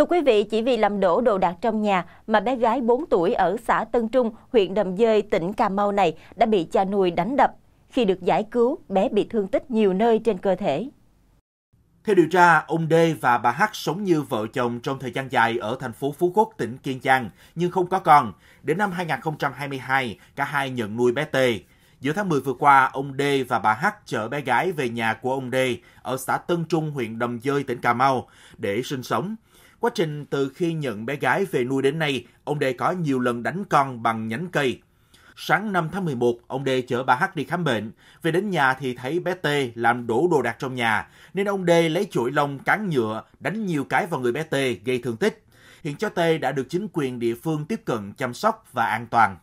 Thưa quý vị, chỉ vì làm đổ đồ đạc trong nhà mà bé gái 4 tuổi ở xã Tân Trung, huyện Đầm Dơi, tỉnh Cà Mau này đã bị cha nuôi đánh đập. Khi được giải cứu, bé bị thương tích nhiều nơi trên cơ thể. Theo điều tra, ông D và bà H sống như vợ chồng trong thời gian dài ở thành phố Phú Quốc, tỉnh Kiên Giang, nhưng không có con. Đến năm 2022, cả hai nhận nuôi bé T. Giữa tháng 10 vừa qua, ông D và bà H chở bé gái về nhà của ông D ở xã Tân Trung, huyện Đầm Dơi, tỉnh Cà Mau để sinh sống. Quá trình từ khi nhận bé gái về nuôi đến nay, ông Đê có nhiều lần đánh con bằng nhánh cây. Sáng 5 tháng 11, ông Đê chở bà H đi khám bệnh. Về đến nhà thì thấy bé T làm đổ đồ đạc trong nhà, nên ông Đê lấy chuỗi lông cán nhựa đánh nhiều cái vào người bé T gây thương tích. Hiện cháu T đã được chính quyền địa phương tiếp cận chăm sóc và an toàn.